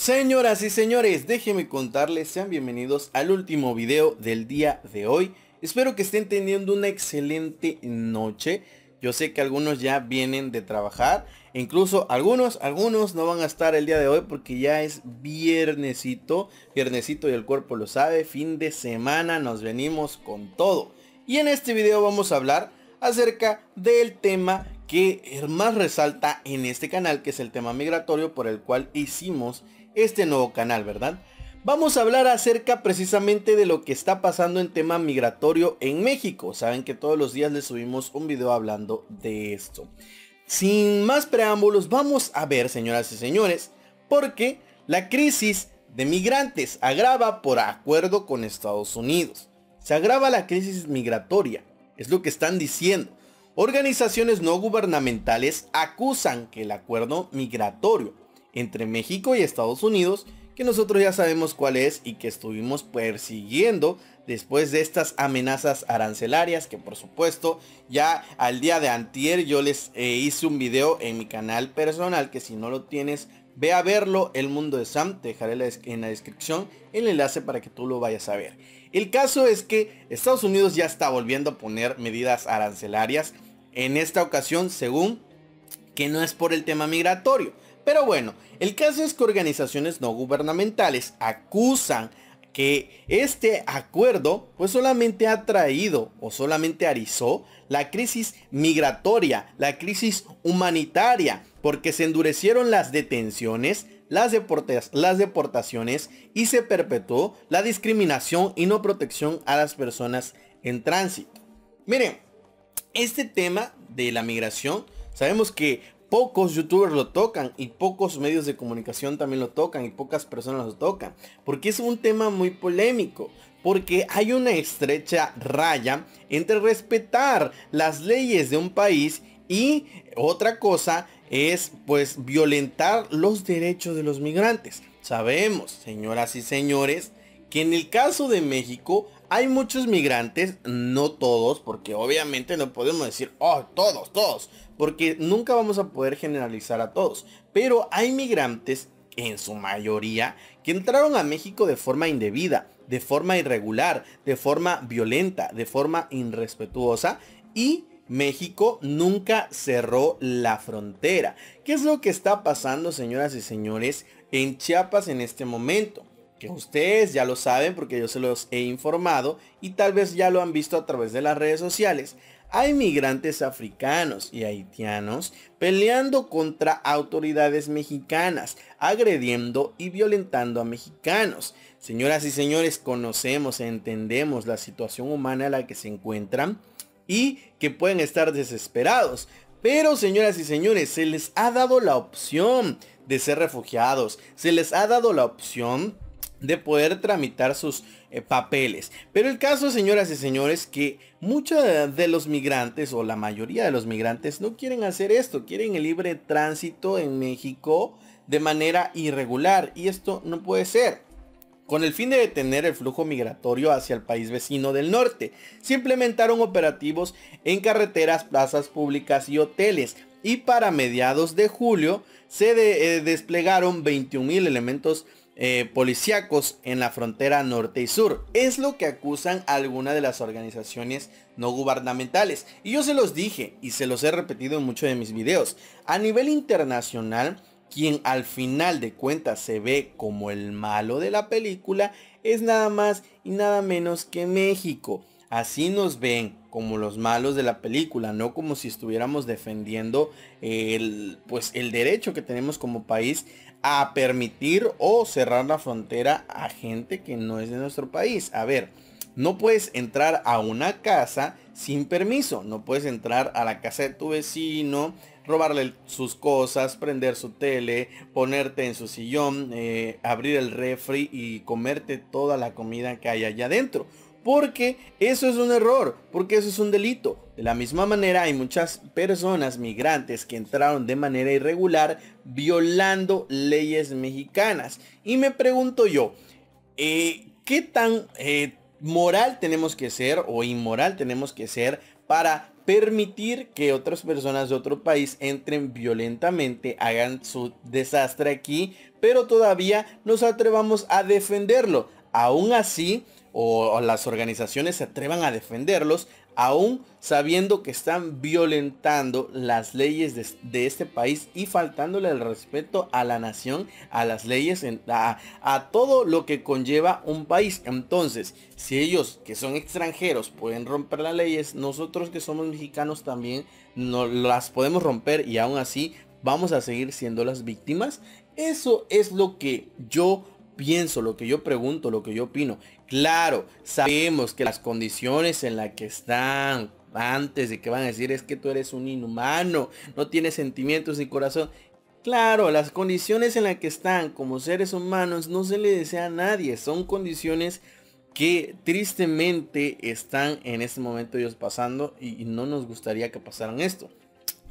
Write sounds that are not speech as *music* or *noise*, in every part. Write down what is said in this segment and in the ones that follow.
Señoras y señores, déjenme contarles, sean bienvenidos al último video del día de hoy. Espero que estén teniendo una excelente noche. Yo sé que algunos ya vienen de trabajar, e incluso algunos, algunos no van a estar el día de hoy porque ya es viernesito, viernesito y el cuerpo lo sabe, fin de semana nos venimos con todo. Y en este video vamos a hablar acerca del tema que más resalta en este canal, que es el tema migratorio por el cual hicimos este nuevo canal, ¿verdad? Vamos a hablar acerca precisamente de lo que está pasando en tema migratorio en México. Saben que todos los días les subimos un video hablando de esto. Sin más preámbulos, vamos a ver, señoras y señores, porque la crisis de migrantes agrava por acuerdo con Estados Unidos. Se agrava la crisis migratoria, es lo que están diciendo. Organizaciones no gubernamentales acusan que el acuerdo migratorio entre México y Estados Unidos que nosotros ya sabemos cuál es y que estuvimos persiguiendo después de estas amenazas arancelarias que por supuesto ya al día de antier yo les eh, hice un video en mi canal personal que si no lo tienes ve a verlo El Mundo de Sam, te dejaré en la descripción el enlace para que tú lo vayas a ver. El caso es que Estados Unidos ya está volviendo a poner medidas arancelarias en esta ocasión según que no es por el tema migratorio pero bueno, el caso es que organizaciones no gubernamentales acusan que este acuerdo pues solamente ha traído o solamente arizó la crisis migratoria, la crisis humanitaria, porque se endurecieron las detenciones, las, las deportaciones y se perpetuó la discriminación y no protección a las personas en tránsito. Miren, este tema de la migración sabemos que pocos youtubers lo tocan y pocos medios de comunicación también lo tocan y pocas personas lo tocan. Porque es un tema muy polémico. Porque hay una estrecha raya entre respetar las leyes de un país y otra cosa es pues violentar los derechos de los migrantes. Sabemos, señoras y señores, que en el caso de México hay muchos migrantes, no todos, porque obviamente no podemos decir, oh, todos, todos, porque nunca vamos a poder generalizar a todos. Pero hay migrantes, en su mayoría, que entraron a México de forma indebida, de forma irregular, de forma violenta, de forma irrespetuosa y México nunca cerró la frontera. ¿Qué es lo que está pasando, señoras y señores, en Chiapas en este momento? Que ustedes ya lo saben porque yo se los he informado y tal vez ya lo han visto a través de las redes sociales. Hay migrantes africanos y haitianos peleando contra autoridades mexicanas, agrediendo y violentando a mexicanos. Señoras y señores, conocemos e entendemos la situación humana en la que se encuentran y que pueden estar desesperados. Pero, señoras y señores, se les ha dado la opción de ser refugiados, se les ha dado la opción de poder tramitar sus eh, papeles. Pero el caso, señoras y señores, que muchos de los migrantes o la mayoría de los migrantes no quieren hacer esto, quieren el libre tránsito en México de manera irregular y esto no puede ser. Con el fin de detener el flujo migratorio hacia el país vecino del norte, se implementaron operativos en carreteras, plazas públicas y hoteles y para mediados de julio se eh, desplegaron 21 mil elementos eh, policíacos en la frontera norte y sur. Es lo que acusan algunas de las organizaciones no gubernamentales. Y yo se los dije y se los he repetido en muchos de mis videos. A nivel internacional, quien al final de cuentas se ve como el malo de la película es nada más y nada menos que México. Así nos ven como los malos de la película, no como si estuviéramos defendiendo el, pues, el derecho que tenemos como país a permitir o cerrar la frontera a gente que no es de nuestro país. A ver, no puedes entrar a una casa sin permiso, no puedes entrar a la casa de tu vecino, robarle sus cosas, prender su tele, ponerte en su sillón, eh, abrir el refri y comerte toda la comida que hay allá adentro porque eso es un error, porque eso es un delito. De la misma manera hay muchas personas migrantes que entraron de manera irregular violando leyes mexicanas. Y me pregunto yo, eh, ¿qué tan eh, moral tenemos que ser o inmoral tenemos que ser para permitir que otras personas de otro país entren violentamente, hagan su desastre aquí, pero todavía nos atrevamos a defenderlo? Aún así, o las organizaciones se atrevan a defenderlos, aún sabiendo que están violentando las leyes de, este país y faltándole el respeto a la nación, a las leyes, a, todo lo que conlleva un país. Entonces, si ellos que son extranjeros pueden romper las leyes, nosotros que somos mexicanos también no, las podemos romper y aún así vamos a seguir siendo las víctimas. Eso es lo que yo pienso, lo que yo pregunto, lo que yo opino. Claro, sabemos que las condiciones en las que están antes de que van a decir es que tú eres un inhumano, no tienes sentimientos ni corazón. Claro, las condiciones en las que están como seres humanos no se le desea a nadie, son condiciones que tristemente están en este momento ellos pasando y no nos gustaría que pasaran esto.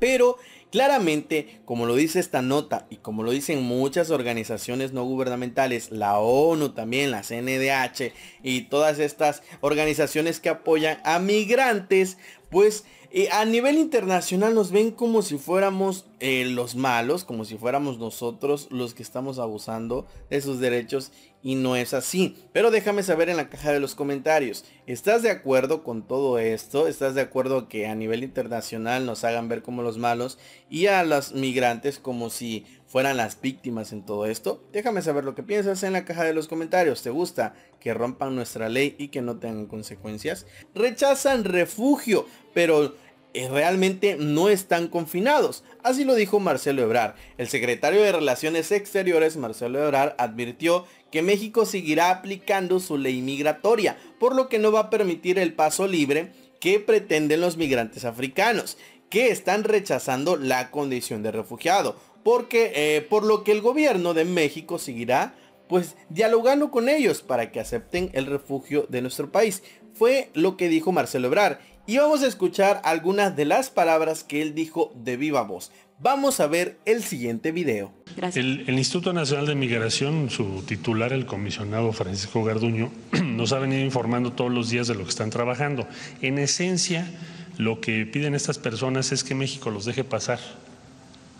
Pero Claramente, como lo dice esta nota y como lo dicen muchas organizaciones no gubernamentales, la ONU también, la CNDH y todas estas organizaciones que apoyan a migrantes, pues eh, a nivel internacional nos ven como si fuéramos eh, los malos, como si fuéramos nosotros los que estamos abusando de sus derechos y no es así. Pero déjame saber en la caja de los comentarios, ¿estás de acuerdo con todo esto? ¿Estás de acuerdo que a nivel internacional nos hagan ver como los malos? y a las migrantes como si fueran las víctimas en todo esto? Déjame saber lo que piensas en la caja de los comentarios. ¿Te gusta que rompan nuestra ley y que no tengan consecuencias? Rechazan refugio, pero eh, realmente no están confinados. Así lo dijo Marcelo Ebrar. El secretario de Relaciones Exteriores, Marcelo Ebrar, advirtió que México seguirá aplicando su ley migratoria, por lo que no va a permitir el paso libre que pretenden los migrantes africanos que están rechazando la condición de refugiado. Porque, eh, por lo que el gobierno de México seguirá pues dialogando con ellos para que acepten el refugio de nuestro país. Fue lo que dijo Marcelo Ebrar y vamos a escuchar algunas de las palabras que él dijo de viva voz. Vamos a ver el siguiente video. El, el Instituto Nacional de Migración, su titular, el comisionado Francisco Garduño, *clears throat* nos ha venido informando todos los días de lo que están trabajando. En esencia, lo que piden estas personas es que México los deje pasar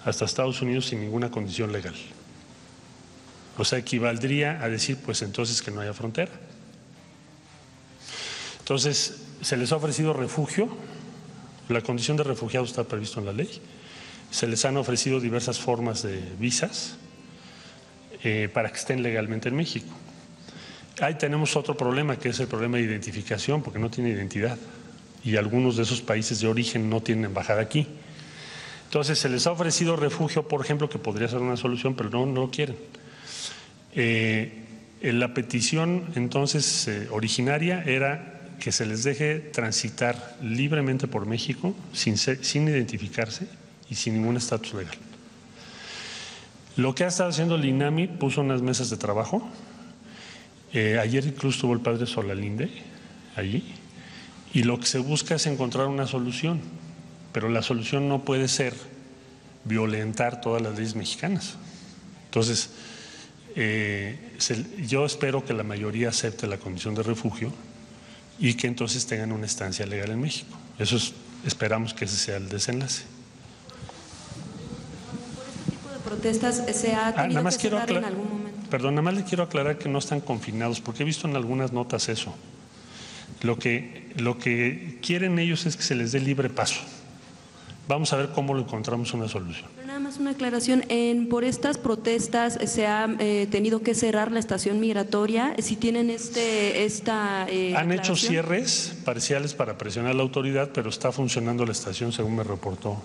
hasta Estados Unidos sin ninguna condición legal. O sea, equivaldría a decir, pues entonces que no haya frontera. Entonces, se les ha ofrecido refugio, la condición de refugiado está previsto en la ley, se les han ofrecido diversas formas de visas eh, para que estén legalmente en México. Ahí tenemos otro problema, que es el problema de identificación, porque no tiene identidad y algunos de esos países de origen no tienen embajada aquí. Entonces se les ha ofrecido refugio, por ejemplo, que podría ser una solución, pero no, no quieren. Eh, la petición entonces eh, originaria era que se les deje transitar libremente por México sin, sin identificarse y sin ningún estatus legal. Lo que ha estado haciendo el INAMI puso unas mesas de trabajo. Eh, ayer incluso estuvo el padre Solalinde allí y lo que se busca es encontrar una solución, pero la solución no puede ser violentar todas las leyes mexicanas. Entonces, eh, yo espero que la mayoría acepte la condición de refugio y que entonces tengan una estancia legal en México. Eso esperamos que ese sea el desenlace. ¿Por este tipo de protestas se ha ah, tenido en algún momento? Perdón, nada más le quiero aclarar que no están confinados, porque he visto en algunas notas eso. Lo que, lo que quieren ellos es que se les dé libre paso. Vamos a ver cómo lo encontramos una solución. Pero nada más una aclaración. En, por estas protestas se ha eh, tenido que cerrar la estación migratoria. Si tienen este, esta. Eh, Han hecho cierres parciales para presionar a la autoridad, pero está funcionando la estación, según me reportó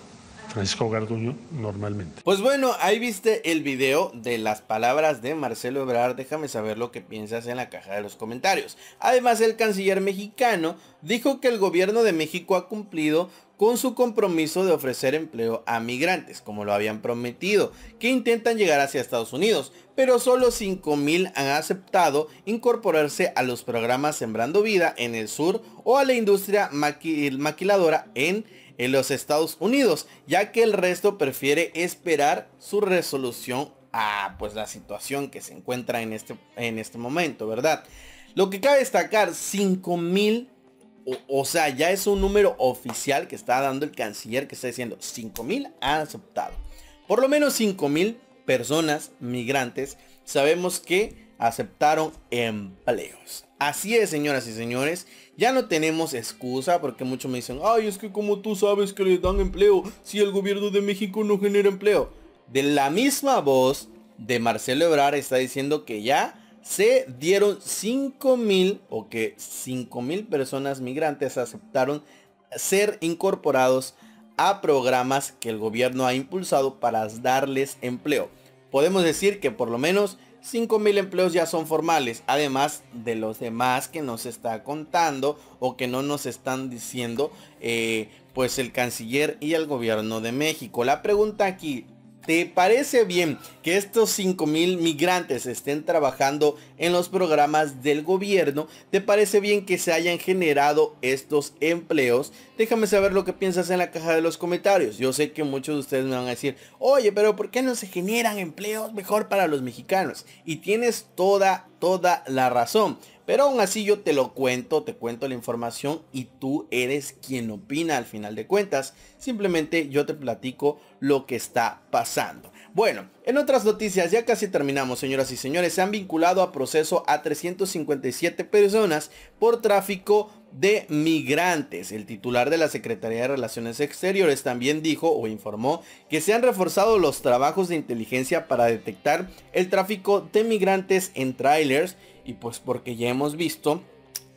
Francisco Garduño normalmente. Pues bueno, ahí viste el video de las palabras de Marcelo Ebrard. Déjame saber lo que piensas en la caja de los comentarios. Además, el canciller mexicano dijo que el gobierno de México ha cumplido con su compromiso de ofrecer empleo a migrantes, como lo habían prometido, que intentan llegar hacia Estados Unidos, pero solo 5.000 han aceptado incorporarse a los programas Sembrando Vida en el sur o a la industria maquiladora en en los Estados Unidos, ya que el resto prefiere esperar su resolución a pues la situación que se encuentra en este, en este momento, ¿verdad? Lo que cabe destacar, 5000 o, o, sea, ya es un número oficial que está dando el canciller que está diciendo 5000 han aceptado. Por lo menos 5000 personas migrantes sabemos que aceptaron empleos. Así es, señoras y señores. Ya no tenemos excusa porque muchos me dicen, ay, es que como tú sabes que le dan empleo si el gobierno de México no genera empleo. De la misma voz de Marcelo Ebrar está diciendo que ya se dieron 5 mil o que 5 mil personas migrantes aceptaron ser incorporados a programas que el gobierno ha impulsado para darles empleo podemos decir que por lo menos 5.000 empleos ya son formales, además de los demás que nos está contando o que no nos están diciendo, eh, pues el canciller y el gobierno de México. La pregunta aquí, ¿Te parece bien que estos 5 mil migrantes estén trabajando en los programas del gobierno? ¿Te parece bien que se hayan generado estos empleos? Déjame saber lo que piensas en la caja de los comentarios. Yo sé que muchos de ustedes me van a decir, oye, pero ¿por qué no se generan empleos mejor para los mexicanos? Y tienes toda, toda la razón. Pero aún así yo te lo cuento, te cuento la información y tú eres quien opina al final de cuentas. Simplemente yo te platico lo que está pasando. Bueno, en otras noticias ya casi terminamos, señoras y señores. Se han vinculado a proceso a 357 personas por tráfico de migrantes. El titular de la Secretaría de Relaciones Exteriores también dijo o informó que se han reforzado los trabajos de inteligencia para detectar el tráfico de migrantes en trailers y pues porque ya hemos visto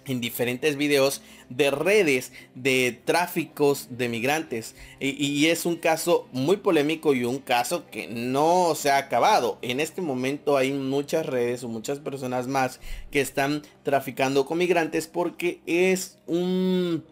en diferentes videos de redes de tráficos de migrantes. Y, es un caso muy polémico y un caso que no se ha acabado. En este momento hay muchas redes o muchas personas más que están traficando con migrantes porque es un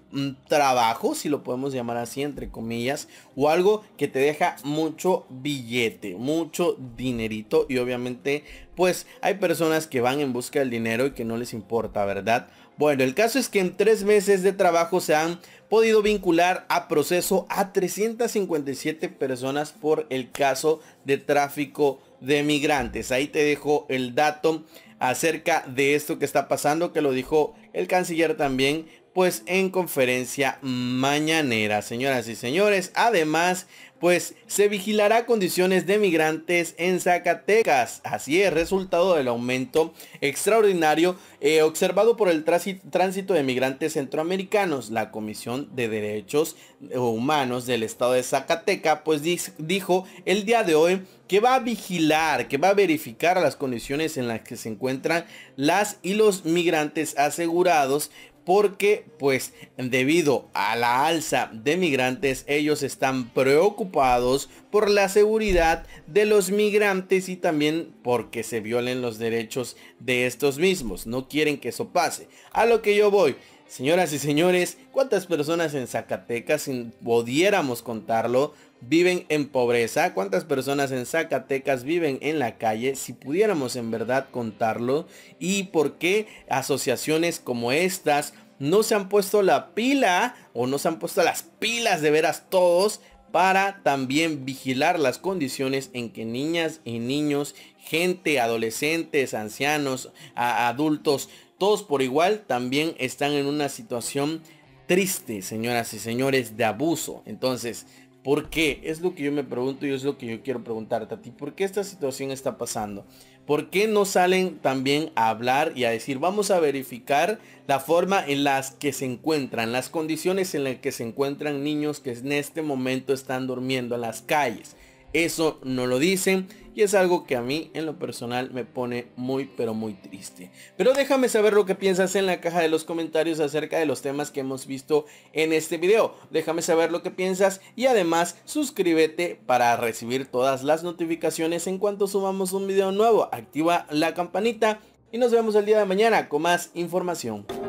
trabajo, si lo podemos llamar así, entre comillas, o algo que te deja mucho billete, mucho dinerito y obviamente pues hay personas que van en busca del dinero y que no les importa, ¿verdad? Bueno, el caso es que en tres meses de trabajo se han podido vincular a proceso a 357 personas por el caso de tráfico de migrantes. Ahí te dejo el dato acerca de esto que está pasando, que lo dijo el canciller también pues en conferencia mañanera, señoras y señores. Además, pues se vigilará condiciones de migrantes en Zacatecas. Así es, resultado del aumento extraordinario eh, observado por el tránsito de migrantes centroamericanos. La Comisión de Derechos Humanos del Estado de Zacatecas, pues dijo el día de hoy que va a vigilar, que va a verificar las condiciones en las que se encuentran las y los migrantes asegurados porque pues debido a la alza de migrantes ellos están preocupados por la seguridad de los migrantes y también porque se violen los derechos de estos mismos. No quieren que eso pase. A lo que yo voy. Señoras y señores, ¿cuántas personas en Zacatecas, si pudiéramos contarlo, viven en pobreza, cuántas personas en Zacatecas viven en la calle, si pudiéramos en verdad contarlo, y por qué asociaciones como estas no se han puesto la pila o no se han puesto las pilas de veras todos para también vigilar las condiciones en que niñas y niños, gente, adolescentes, ancianos, adultos, todos por igual también están en una situación triste, señoras y señores, de abuso. Entonces, ¿Por qué? Es lo que yo me pregunto y es lo que yo quiero preguntarte a ti. ¿Por qué esta situación está pasando? ¿Por qué no salen también a hablar y a decir, vamos a verificar la forma en las que se encuentran, las condiciones en las que se encuentran niños que en este momento están durmiendo en las calles? Eso no lo dicen y es algo que a mí en lo personal me pone muy pero muy triste. Pero déjame saber lo que piensas en la caja de los comentarios acerca de los temas que hemos visto en este video. Déjame saber lo que piensas y además suscríbete para recibir todas las notificaciones en cuanto subamos un video nuevo. Activa la campanita y nos vemos el día de mañana con más información.